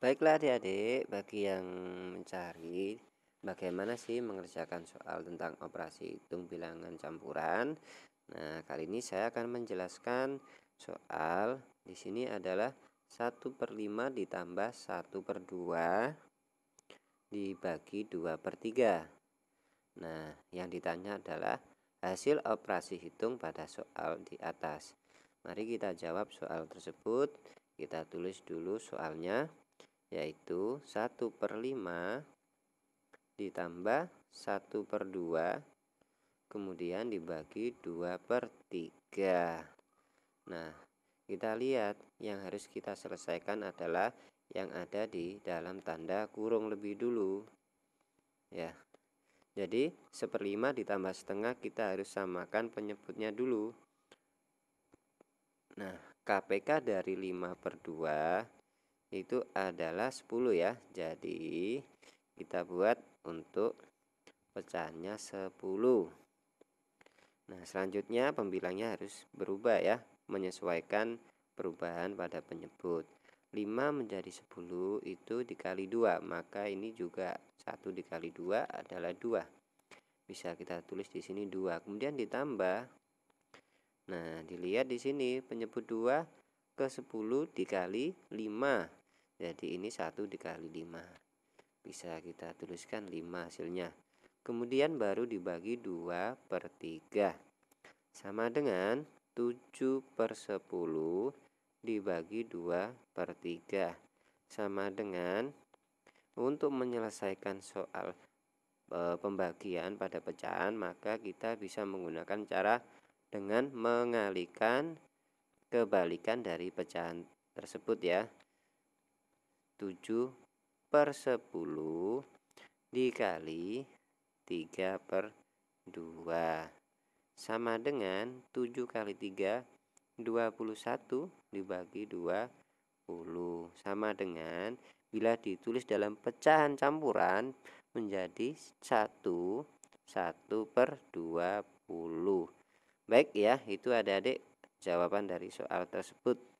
Baiklah adik-adik, bagi yang mencari bagaimana sih mengerjakan soal tentang operasi hitung bilangan campuran. Nah, kali ini saya akan menjelaskan soal di sini adalah 1 per 5 ditambah 1 per 2 dibagi 2 per 3. Nah, yang ditanya adalah hasil operasi hitung pada soal di atas. Mari kita jawab soal tersebut. Kita tulis dulu soalnya yaitu 1 per 5 ditambah 1 per 2 kemudian dibagi 2 per 3 nah kita lihat yang harus kita selesaikan adalah yang ada di dalam tanda kurung lebih dulu ya jadi 1 per 5 ditambah setengah kita harus samakan penyebutnya dulu nah KPK dari 5 per 2 itu adalah 10 ya jadi kita buat untuk pecahannya 10 nah selanjutnya pembilangnya harus berubah ya menyesuaikan perubahan pada penyebut 5 menjadi 10 itu dikali 2 maka ini juga 1 dikali 2 adalah 2 bisa kita tulis di sini 2 kemudian ditambah nah dilihat di sini penyebut 2 ke 10 dikali 5 jadi ini satu dikali 5 bisa kita tuliskan 5 hasilnya kemudian baru dibagi 2 per 3 sama dengan 7 per 10 dibagi 2 per 3 sama dengan untuk menyelesaikan soal e, pembagian pada pecahan maka kita bisa menggunakan cara dengan mengalihkan kebalikan dari pecahan tersebut ya 7 per 10 dikali 3 per 2 sama dengan 7 kali 3 21 dibagi 20 sama dengan bila ditulis dalam pecahan campuran menjadi 1 1 per 20 baik ya itu adik-adik jawaban dari soal tersebut